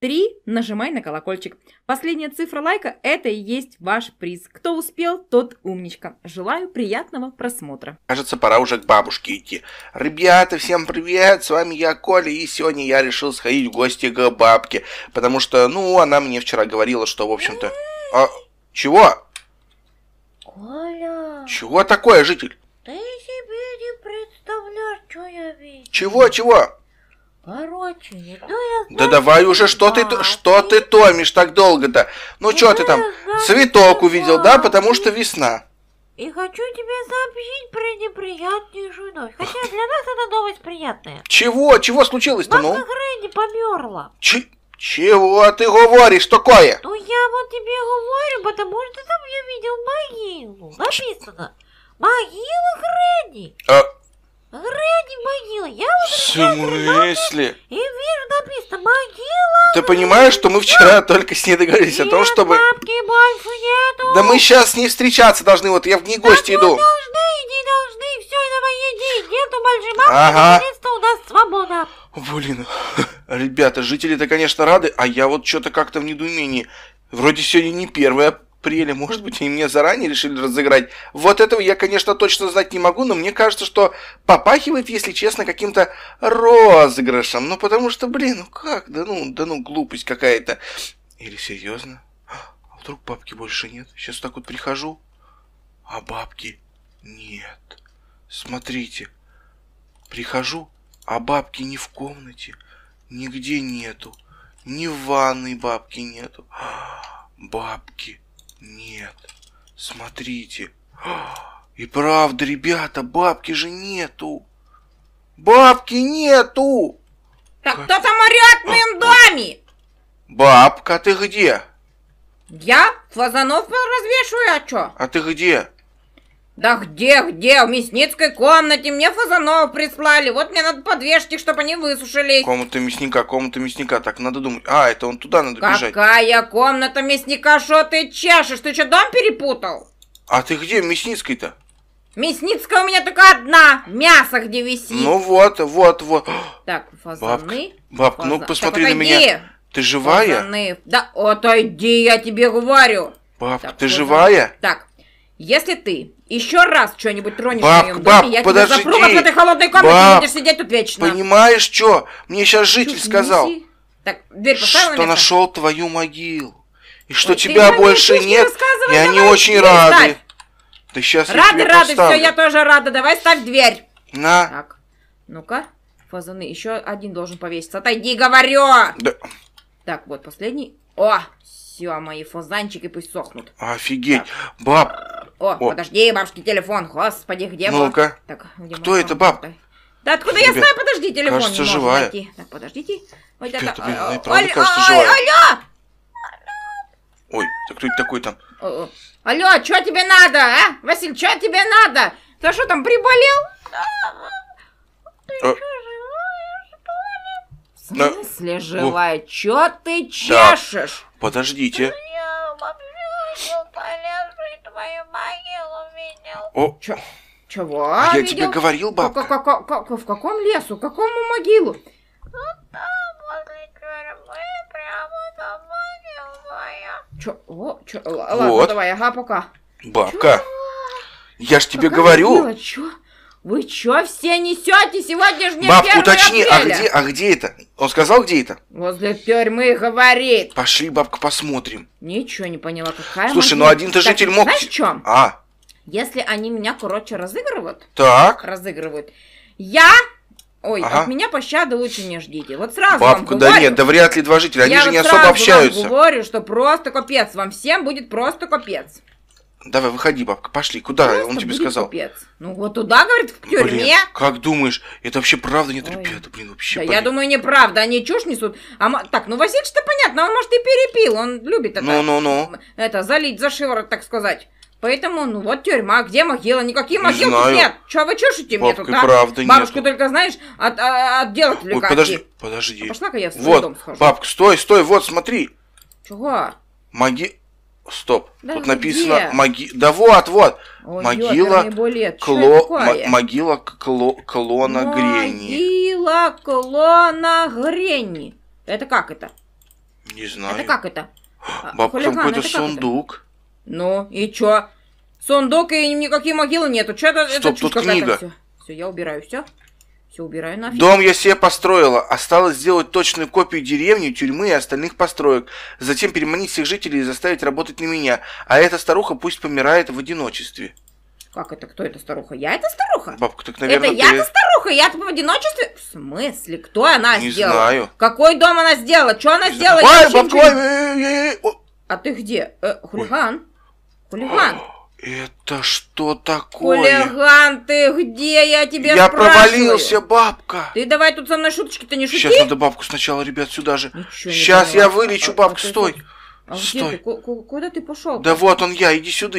3. Нажимай на колокольчик. Последняя цифра лайка – это и есть ваш приз. Кто успел, тот умничка. Желаю приятного просмотра. Кажется, пора уже к бабушке идти. Ребята, всем привет, с вами я, Коля, и сегодня я решил сходить в гости к бабке, потому что, ну, она мне вчера говорила, что, в общем-то... А, чего? Коля... Чего такое, житель? Ты себе не представляешь, что я видел. Чего, чего? Короче, иду ну я... Да давай уже, что ты, что ты томишь так долго-то? Ну, что ты там, цветок увидел, да, потому что весна. И хочу тебе сообщить про неприятнейшую новость. Хотя для нас эта новость приятная. Чего? Чего случилось-то, ну? Мама Грэнни померла. Чи... Чего ты говоришь такое? Ну я вот тебе говорю, потому что там я видел могилу. Написано. Могила Грэнни. А... Гренни могила, я возвращаюсь смысле? и вижу написано могила. Ты понимаешь, что мы вчера только с ней договорились нет, о том, чтобы... бабки больше нету. Да мы сейчас не встречаться должны, вот я в ней гости иду. должны, не должны, все, давай иди, нету больше бабки, ага. наконец-то у нас свобода. Блин, ребята, жители-то, конечно, рады, а я вот что-то как-то в недоумении. Вроде сегодня не первая апреля, может быть, они мне заранее решили разыграть. Вот этого я, конечно, точно знать не могу, но мне кажется, что попахивает, если честно, каким-то розыгрышем. Ну, потому что, блин, ну как? Да ну, да ну, глупость какая-то. Или серьезно? А вдруг бабки больше нет? Сейчас так вот прихожу, а бабки нет. Смотрите, прихожу, а бабки не в комнате, нигде нету. Ни в ванной бабки нету. Бабки нет. Смотрите. И правда, ребята, бабки же нету. Бабки нету. Так как... кто там орёт в а, а. Бабка, ты где? Я фазанов развешиваю, а чё? А ты где? Да где, где? В мясницкой комнате мне фазанов прислали. Вот мне надо подвешать их, чтобы они высушились. Комната мясника, комната мясника. Так, надо думать. А, это он туда надо Какая бежать. Какая комната мясника? Что ты чешешь? Ты что, дом перепутал? А ты где мясницкой-то? Мясницкая у меня только одна. Мясо где висит. Ну вот, вот, вот. Так, фазаны. Бабка, бабка Фазан... ну посмотри так, на меня. Ты живая? Фазаны. Да отойди, я тебе говорю. Бабка, так, ты фазаны. живая? Так, если ты еще раз что-нибудь тронешь баб, в моем баб, доме, я подожди, тебя запру в этой холодной комнате, баб, будешь сидеть тут вечно. Понимаешь, что? Мне сейчас житель сказал, так, дверь что нашел твою могилу. И что Ой, тебя больше нет, и они давай, очень рады. Ставь. Ты сейчас рады, рады, поставлю. все, я тоже рада. Давай ставь дверь. На. Так, ну-ка, фазаны, еще один должен повеситься. Отойди, говорю. Да. Так, вот последний. О, все, мои фазанчики пусть сохнут. Офигеть, так. баб, о, О, подожди, бабушкин телефон, господи, где ну где? кто это, баб? Да откуда Ребят, я знаю? Подожди, телефон кажется, не живая. найти. Так, подождите. Вот Ребята, это... блин, а, и э, правда, аль, кажется, живая. Алло! Ой, так кто это такой там? Алло, что тебе надо, а? Василь, что тебе надо? Ты что там, приболел? Ты а... живая, что ли? В смысле живая? Ну... ты чешешь? Да. Подождите. О. Чё? Чего? А я видел? тебе говорил, бабка. Как, как, как, в каком лесу? Какому могилу? Чё? О, чё? Ладно, вот. давай, ага, пока. Бабка, чё? я ж тебе Какая говорю. Могила? Чё? Вы чё все несете? Сегодня же не Баб, уточни, а апреля. а где, а где это? Он сказал, где это? Возле тюрьмы говорит. Пошли, бабка, посмотрим. Ничего не поняла, какая Слушай, ну один-то житель мог... Знаешь, в чем? А? Если они меня, короче, разыгрывают, так. разыгрывают, я Ой, ага. от меня пощады лучше не ждите. Вот сразу Бабку, вам говорю, да нет, да вряд ли два жителя, они же не особо общаются. Я говорю, что просто капец, вам всем будет просто капец. Давай, выходи, бабка, пошли. Куда просто он тебе сказал? Капец. Ну вот туда, говорит, в тюрьме. Блин, как думаешь, это вообще правда нет, ребята, блин, вообще. Да, блин. я думаю, неправда, они чушь несут. А, так, ну васильевич что понятно, он, может, и перепил, он любит это. Ну-ну-ну. Это, залить за шиворот, так сказать. Поэтому, ну вот тюрьма, где могила? Никакие могилы не нет. Че вы чешете мне тут, да? правда Бабушку нету. только, знаешь, от, а, от дела отвлекать. Ой, подожди, подожди. А Пошла-ка я в свой вот, дом схожу. Бабка, стой, стой, вот, смотри. Чего? Моги, Стоп. Да тут где? написано маги... Да вот, вот. Ой, могила... Ёд, кло... М- могила кло... клона могила Грени. Могила клона Грени. Это как это? Не знаю. Это как это? Бабка, там какой-то сундук. Это? Ну, и чё? Сундук и никакие могилы нету. Чё это? Стоп, это тут книга. Все. все, я убираю, все. Все, убираю нафиг. Дом я себе построила. Осталось сделать точную копию деревни, тюрьмы и остальных построек. Затем переманить всех жителей и заставить работать на меня. А эта старуха пусть помирает в одиночестве. Как это? Кто эта старуха? Я это старуха? Бабка, так, наверное, Это ты... я-то старуха? Я-то в одиночестве? В смысле? Кто она не сделала? Не знаю. Какой дом она сделала? Что она не сделала? Ой, бабка, ой, ой, ой, ой. А ты где? Э, хулиган? Ой. Хулиган! Это что такое? Хулиган ты где? Я тебе Я спрашиваю. провалился, бабка. Ты давай тут со мной шуточки-то не шути. Сейчас надо бабку сначала, ребят, сюда же. Ничего Сейчас я вылечу, а, а, стой. А стой. ты? Куда ты пошел? Да вот он я, иди сюда.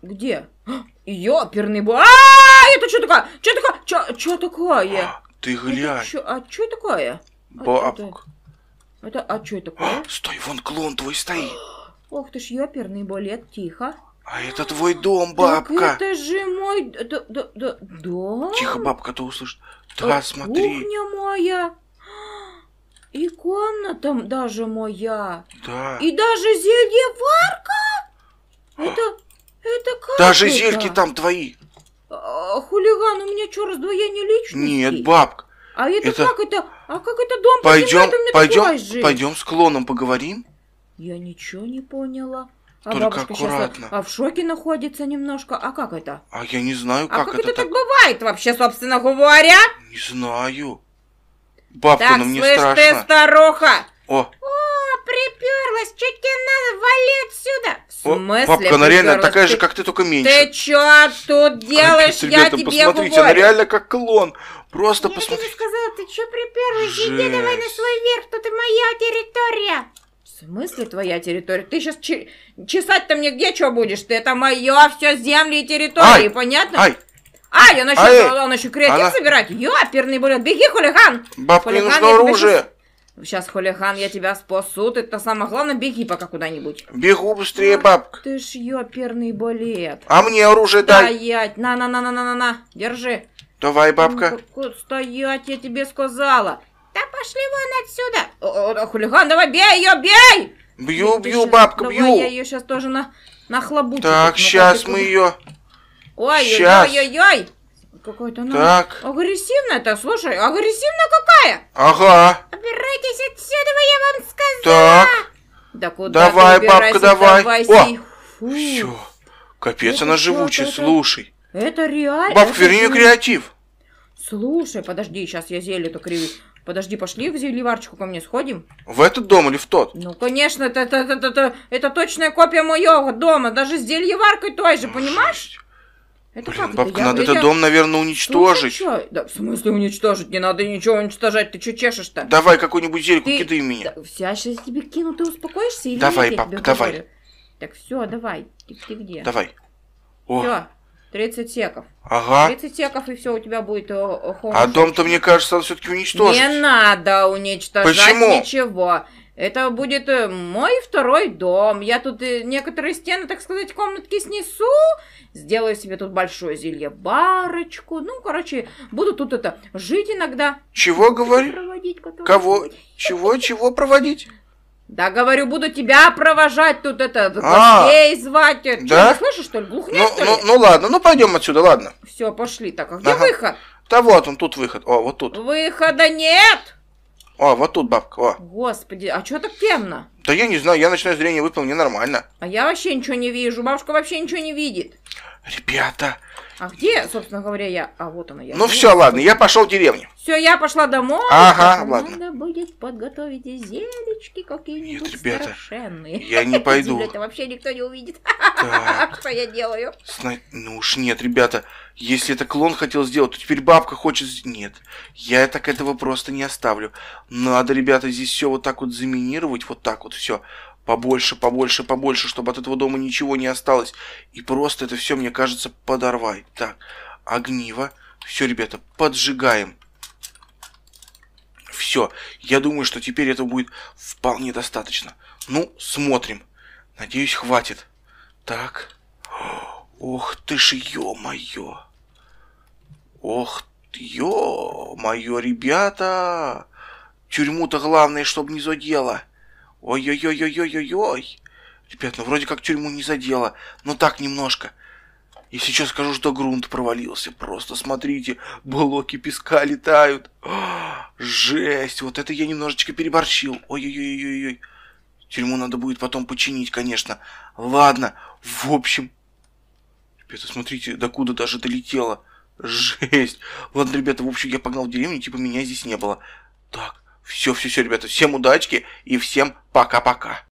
Где? А, ёперный бо... а Это что такое? Что такое? Что, такое такое? Ты глянь. Чё, а что такое? А бабка. Это, а что такое? Стой, вон клон твой стоит. Ох ты ж ёперный балет, тихо. А это твой дом, бабка. Так это же мой... Да, дом? Тихо, бабка, ты услышишь. Да, а, смотри. Кухня моя. И комната даже моя. Да. И даже зельеварка. Это, это как Даже это? зельки там твои. А, хулиган, у меня что, раздвоение личности? Нет, бабка. А это, это... как это? А как это дом? Пойдем, пойдем, пойдем с клоном поговорим. Я ничего не поняла. А Только бабушка аккуратно. сейчас а в шоке находится немножко. А как это? А я не знаю, а как, а как это, это так... так бывает вообще, собственно говоря. Не знаю. Бабка, так, нам не слышь, страшно. ты, старуха! О! О, приперлась! Чуть тебе надо валить сюда. В смысле? О, бабка, приперлась? она реально такая ты... же, как ты, только меньше. Ты что тут делаешь? Капец, я ребята, тебе посмотрите, говорю. она реально как клон. Просто я посмотрите. Я тебе сказала, ты что приперлась? Иди давай на свой верх, тут и моя территория смысле твоя территория? Ты сейчас чесать-то мне где что будешь? Ты это мое все земли и территории, ай, понятно? Ай. Ай, он еще, он еще креатив она... собирает? Ёперный, блин, беги, хулиган! Бабка, хулиган, нужно оружие! Тебя... Сейчас, хулиган, я тебя спасу. Ты-то самое главное, беги пока куда-нибудь. Бегу быстрее, бабка. Ты ж ёперный балет. А мне оружие дай. Стоять. На-на-на-на-на-на-на. Держи. Давай, бабка. стоять, я тебе сказала. Да пошли вон отсюда! О, давай бей ее, бей! Бью, бью, сейчас, бабка, давай, бью! я ее сейчас тоже на, на хлобучу. Так, сейчас ну, мы ее... Ой-ой-ой-ой-ой! Какой-то она так. агрессивная-то, слушай, агрессивная какая? Ага. Убирайтесь отсюда, я вам сказала. Так. Да куда Давай, бабка, давай. О, все. Капец, это она живучая, слушай. Это реально. Бабка, верни креатив. Слушай, подожди, сейчас я зелье-то кривлю. Подожди, пошли в зельеварчику ко мне сходим. В этот дом или в тот? Ну, конечно, это, это, это, это, это точная копия моего дома, даже с зельеваркой той же, понимаешь? Это Блин, как бабка, это? надо я, этот я... дом, наверное, уничтожить. Ну, да, в смысле уничтожить? Не надо ничего уничтожать, ты что чешешь-то? Давай какую-нибудь зельку ты... кидай меня. Да, вся, сейчас тебе кину, ты успокоишься или давай, нет? Бабка, давай, бабка, давай. Так, все, давай. Ты, ты где? Давай. О. Все. 30 секов. Ага. 30 секов, и все, у тебя будет home. Э, э, а дом-то, мне кажется, надо все-таки уничтожить. Не надо уничтожать Почему? ничего. Это будет э, мой второй дом. Я тут некоторые стены, так сказать, комнатки снесу. Сделаю себе тут большое зелье барочку. Ну, короче, буду тут это жить иногда. Чего говорить? Кого? Чего, чего проводить? Да, говорю, буду тебя провожать тут это, а. гостей звать. Э, да? не слышишь, что ли? Глухня, ну, что ну, ли? Ну, ладно, ну пойдем отсюда, ладно. Все, пошли. Так, а где ага. выход? Да вот он, тут выход. О, вот тут. Выхода нет! О, вот тут бабка, о. Господи, а что так темно? Да я не знаю, я ночное зрение выпил, ненормально. А я вообще ничего не вижу, бабушка вообще ничего не видит. Ребята. А где, собственно говоря, я? А вот она я. Ну все, ладно, я пошел в деревню. Все, я пошла домой. Ага, ладно. Надо будет подготовить зелечки какие-нибудь Нет, ребята, я не пойду. Это вообще никто не увидит. Что я делаю? Сна... Ну уж нет, ребята. Если это клон хотел сделать, то теперь бабка хочет... Нет, я так этого просто не оставлю. Надо, ребята, здесь все вот так вот заминировать, вот так вот все. Побольше, побольше, побольше, чтобы от этого дома ничего не осталось. И просто это все, мне кажется, подорвай. Так, огниво. Все, ребята, поджигаем. Все, я думаю, что теперь этого будет вполне достаточно. Ну, смотрим. Надеюсь, хватит. Так. Ох ты ж, ё-моё. Ох, ё-моё, ребята. Тюрьму-то главное, чтобы не задело. Ой-ой-ой-ой-ой-ой-ой. Ребят, ну вроде как тюрьму не задело, но так немножко. И сейчас скажу, что грунт провалился. Просто смотрите, блоки песка летают. О, Жесть, вот это я немножечко переборщил. Ой-ой-ой-ой-ой. Тюрьму надо будет потом починить, конечно. Ладно, в общем... Ребята, смотрите, докуда даже долетело. Жесть. Ладно, ребята, в общем, я погнал в деревню, типа меня здесь не было. Так, все-все-все, ребята, всем удачки и всем пока-пока.